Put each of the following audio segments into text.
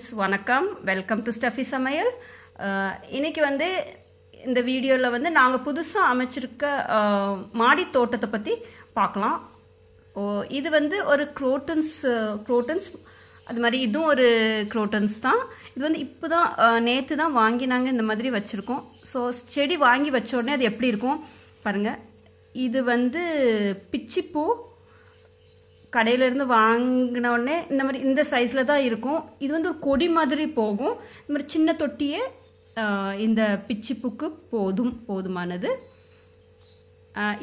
friends வணக்கம் welcome to stuffy சமையல் இன்றைக்கி வந்து இந்த வீடியோவில் வந்து நாங்கள் புதுசாக அமைச்சிருக்க uh, மாடி தோட்டத்தை பற்றி பார்க்கலாம் ஓ இது வந்து ஒரு குரோட்டன்ஸ் குரோட்டன்ஸ் uh, அது மாதிரி இதுவும் ஒரு குரோட்டன்ஸ் தான் இது வந்து இப்போ uh, தான் நேற்று தான் வாங்கி நாங்கள் இந்த மாதிரி வச்சுருக்கோம் ஸோ செடி வாங்கி வச்ச உடனே அது எப்படி இருக்கும் பாருங்கள் இது வந்து பிச்சிப்பூ கடையிலேருந்து வாங்கின உடனே இந்த மாதிரி இந்த சைஸில் தான் இருக்கும் இது வந்து ஒரு கொடி மாதிரி போகும் இந்த மாதிரி சின்ன தொட்டியே இந்த பிச்சிப்புக்கு போதும் போதுமானது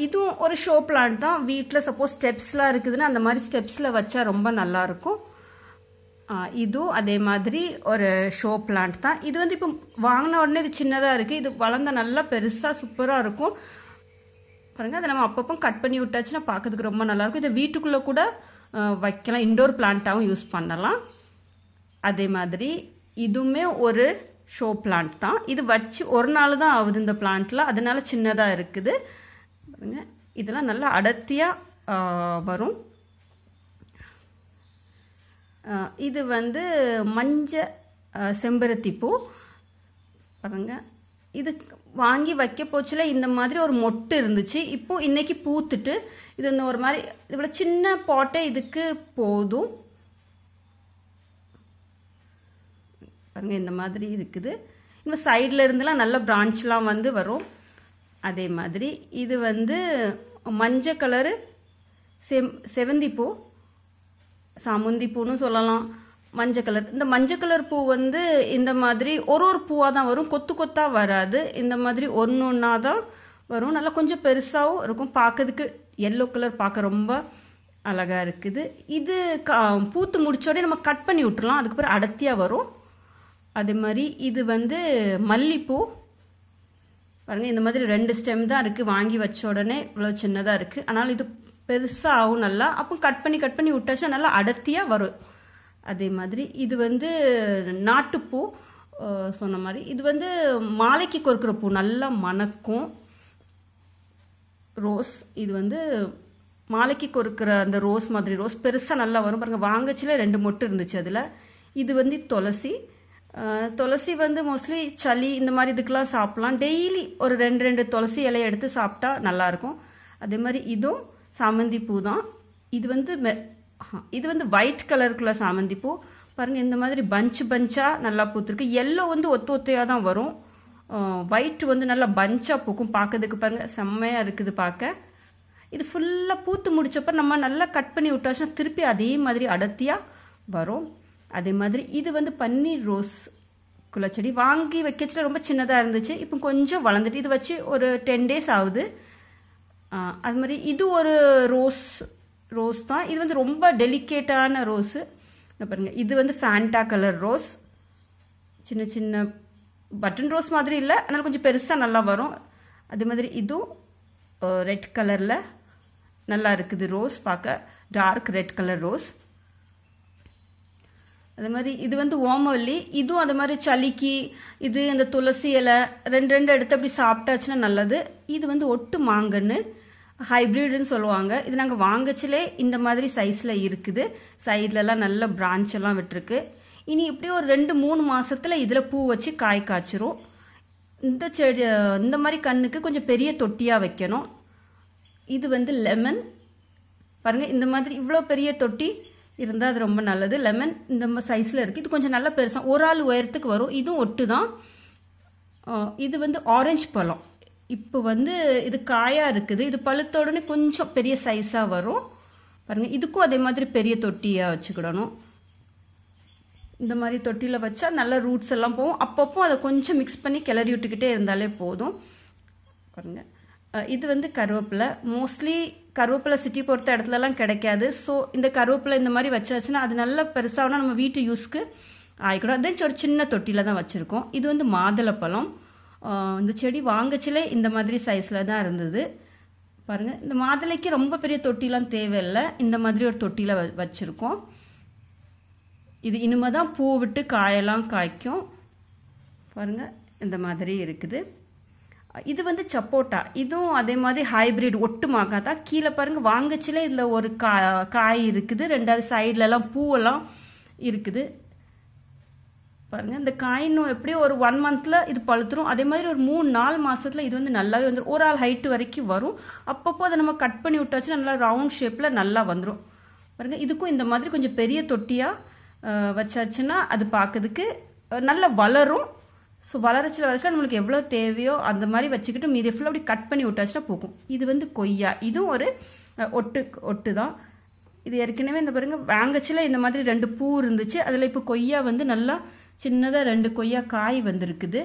இதுவும் ஒரு ஷோ பிளான்ட் தான் வீட்டில் சப்போஸ் ஸ்டெப்ஸ்லாம் இருக்குதுன்னா அந்த மாதிரி ஸ்டெப்ஸில் வச்சா ரொம்ப நல்லாயிருக்கும் இதுவும் அதே மாதிரி ஒரு ஷோ பிளான்ட் தான் இது வந்து இப்போ வாங்கின உடனே இது சின்னதாக இருக்குது இது வளர்ந்த நல்லா பெருசாக சூப்பராக இருக்கும் பாருங்கள் அதை நம்ம அப்பப்போ கட் பண்ணி விட்டாச்சுன்னா பார்க்கறதுக்கு ரொம்ப நல்லாயிருக்கும் இதை வீட்டுக்குள்ளே கூட வைக்கலாம் இண்டோர் பிளான்ட்டாகவும் யூஸ் பண்ணலாம் அதே மாதிரி இதுவுமே ஒரு ஷோ பிளான்ட் தான் இது வச்சு ஒரு நாள் தான் ஆகுது இந்த பிளான்ட்டில் அதனால சின்னதாக இருக்குது பாருங்க இதெல்லாம் நல்லா அடர்த்தியாக வரும் இது வந்து மஞ்ச செம்பருத்தி பூ பாருங்கள் இது வாங்கி வைக்க போச்சுல இந்த மாதிரி ஒரு மொட்டு இருந்துச்சு இப்போது இன்றைக்கி பூத்துட்டு இது இந்த ஒரு மாதிரி இவ்வளோ சின்ன பாட்டே இதுக்கு போதும் பாருங்க இந்த மாதிரி இருக்குது இந்த சைடில் இருந்துலாம் நல்ல பிரான்ச்லாம் வந்து வரும் அதே மாதிரி இது வந்து மஞ்சள் கலரு செம் செவந்திப்பூ சாமுந்தி பூன்னு சொல்லலாம் மஞ்சள் கலர் இந்த மஞ்சள் கலர் பூ வந்து இந்த மாதிரி ஒரு ஒரு பூவாக தான் வரும் கொத்து கொத்தாக வராது இந்த மாதிரி ஒன்று ஒன்றா தான் வரும் நல்லா கொஞ்சம் பெருசாகவும் இருக்கும் பார்க்கறதுக்கு எல்லோ கலர் பார்க்க ரொம்ப அழகாக இருக்குது இது கா பூத்து முடிச்சோடனே நம்ம கட் பண்ணி விட்டுலாம் அதுக்கப்புறம் அடர்த்தியாக வரும் அதே மாதிரி இது வந்து மல்லிப்பூ பாருங்கள் இந்த மாதிரி ரெண்டு ஸ்டெம் தான் இருக்குது வாங்கி வச்ச உடனே இவ்வளோ சின்னதாக இருக்குது ஆனால் இது பெருசாக ஆகும் நல்லா அப்போ கட் பண்ணி கட் பண்ணி விட்டாச்சுன்னா நல்லா அடர்த்தியாக வரும் அதே மாதிரி இது வந்து நாட்டுப்பூ சொன்ன மாதிரி இது வந்து மாலைக்கு கொறுக்கிற பூ நல்லா மணக்கும் ரோஸ் இது வந்து மாலைக்கு கொறுக்கிற அந்த ரோஸ் மாதிரி ரோஸ் பெருசாக நல்லா வரும் பாருங்கள் வாங்கச்சில ரெண்டு மொட்டு இருந்துச்சு அதில் இது வந்து துளசி துளசி வந்து மோஸ்ட்லி சளி இந்த மாதிரி இதுக்கெலாம் சாப்பிட்லாம் டெய்லி ஒரு ரெண்டு ரெண்டு துளசி இலையை எடுத்து சாப்பிட்டா நல்லாயிருக்கும் அதே மாதிரி இதுவும் சாமந்தி பூ தான் இது வந்து இது வந்து ஒயிட் கலருக்குள்ள சாமந்தி பூ பாருங்கள் இந்த மாதிரி பஞ்சு பஞ்சா நல்லா பூத்துருக்கு எல்லோ வந்து ஒத்து ஒத்தையாக தான் வரும் ஒயிட் வந்து நல்லா பஞ்சா பூக்கும் பார்க்கறதுக்கு பாருங்கள் செம்மையாக இருக்குது பார்க்க இது ஃபுல்லாக பூத்து முடிச்சப்ப நம்ம நல்லா கட் பண்ணி விட்டாச்சுன்னா திருப்பி அதே மாதிரி அடர்த்தியாக வரும் அதே மாதிரி இது வந்து பன்னீர் ரோஸ் குலச்செடி வாங்கி வைக்கச்சில் ரொம்ப சின்னதாக இருந்துச்சு இப்போ கொஞ்சம் வளர்ந்துட்டு இது வச்சு ஒரு டென் டேஸ் ஆகுது அது மாதிரி இது ஒரு ரோஸ் ரோஸ் தான் இது வந்து ரொம்ப டெலிகேட்டான ரோஸு பாருங்கள் இது வந்து ஃபேண்டா கலர் ரோஸ் சின்ன சின்ன பட்டன் ரோஸ் மாதிரி இல்லை அதனால் கொஞ்சம் பெருசாக நல்லா வரும் அது மாதிரி இதுவும் ரெட் கலரில் நல்லா இருக்குது ரோஸ் பார்க்க டார்க் ரெட் கலர் ரோஸ் அது மாதிரி இது வந்து ஓமவல்லி இதுவும் அது மாதிரி சளிக்கு இது அந்த துளசி இலை ரெண்டு ரெண்டு எடுத்து அப்படி சாப்பிட்டாச்சுன்னா நல்லது இது வந்து ஒட்டு மாங்கன்னு ஹைப்ரிட்னு சொல்லுவாங்க இது நாங்கள் வாங்கச்சிலே இந்த மாதிரி சைஸில் இருக்குது சைட்லலாம் நல்ல பிரான்ச்செல்லாம் விட்டுருக்கு இனி இப்படி ஒரு ரெண்டு மூணு மாதத்தில் இதில் பூ வச்சு காய் காய்ச்சிரும் இந்த செடி இந்த மாதிரி கண்ணுக்கு கொஞ்சம் பெரிய தொட்டியாக வைக்கணும் இது வந்து லெமன் பாருங்கள் இந்த மாதிரி இவ்வளோ பெரிய தொட்டி இருந்தால் அது ரொம்ப நல்லது லெமன் இந்த சைஸில் இருக்குது இது கொஞ்சம் நல்லா பெருசாக ஒரு ஆள் உயரத்துக்கு வரும் இதுவும் ஒட்டு தான் இது வந்து ஆரஞ்சு பழம் இப்போ வந்து இது காயாக இருக்குது இது பழுத்த உடனே கொஞ்சம் பெரிய சைஸாக வரும் பாருங்கள் இதுக்கும் அதே மாதிரி பெரிய தொட்டியாக வச்சுக்கிடணும் இந்த மாதிரி தொட்டியில் வச்சா நல்லா ரூட்ஸ் எல்லாம் போகும் அப்பப்போ அதை கொஞ்சம் மிக்ஸ் பண்ணி கிளறி விட்டுக்கிட்டே இருந்தாலே போதும் பாருங்கள் இது வந்து கருவேப்பிலை மோஸ்ட்லி கருவேப்பிலை சிட்டி பொறுத்த இடத்துலலாம் கிடைக்காது ஸோ இந்த கருவேப்பிலை இந்த மாதிரி வச்சாச்சுன்னா அது நல்லா பெருசாகனா நம்ம வீட்டு யூஸ்க்கு ஆகிக்கணும் அதே ஒரு சின்ன தொட்டியில் தான் வச்சுருக்கோம் இது வந்து மாதுளை பழம் இந்த செடி வாங்கச்சிலே இந்த மாதிரி சைஸில் தான் இருந்தது பாருங்கள் இந்த மாதுளைக்கு ரொம்ப பெரிய தொட்டிலாம் தேவையில்லை இந்த மாதிரி ஒரு தொட்டியில் வ வச்சுருக்கோம் இது இனிமே தான் பூ விட்டு காயெல்லாம் காய்க்கும் பாருங்கள் இந்த மாதிரி இருக்குது இது வந்து சப்போட்டா இதுவும் அதே மாதிரி ஹைப்ரிட் ஒட்டு மாக்காதா கீழே பாருங்கள் வாங்கச்சிலே இதில் ஒரு கா காய் இருக்குது ரெண்டாவது சைட்லலாம் பூவெல்லாம் இருக்குது பாருங்கள் இந்த காயினும் எப்படியும் ஒரு ஒன் மந்த்தில் இது பழுத்துரும் அதே மாதிரி ஒரு மூணு நாலு மாதத்தில் இது வந்து நல்லாவே வந்துடும் ஒரு ஆள் ஹைட்டு வரைக்கும் வரும் அப்பப்போ அதை நம்ம கட் பண்ணி விட்டாச்சுன்னா நல்லா ரவுண்ட் ஷேப்பில் நல்லா வந்துடும் பாருங்கள் இதுக்கும் இந்த மாதிரி கொஞ்சம் பெரிய தொட்டியாக வச்சாச்சுன்னா அது பார்க்கறதுக்கு நல்லா வளரும் ஸோ வளரச்சில் வளர்ச்சி நம்மளுக்கு எவ்வளோ தேவையோ அந்த மாதிரி வச்சுக்கிட்டு மீதி ஃபுல்லாக அப்படி கட் பண்ணி விட்டாச்சுன்னா போகும் இது வந்து கொய்யா இதுவும் ஒரு ஒட்டு ஒட்டு தான் இது ஏற்கனவே இந்த பாருங்கள் வாங்கச்சில் இந்த மாதிரி ரெண்டு பூ இருந்துச்சு அதில் இப்போ கொய்யா வந்து நல்லா சின்னதாக ரெண்டு கொய்யா காய் வந்திருக்குது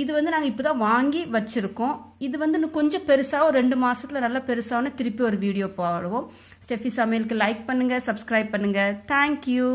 இது வந்து நாங்கள் இப்போ தான் வாங்கி வச்சுருக்கோம் இது வந்து இன்னும் கொஞ்சம் பெருசாக ஒரு ரெண்டு மாதத்தில் நல்லா பெருசாகனு திருப்பி ஒரு வீடியோ போடுவோம் ஸ்டெஃபி சமையலுக்கு லைக் பண்ணுங்கள் சப்ஸ்கிரைப் பண்ணுங்கள் தேங்க்யூ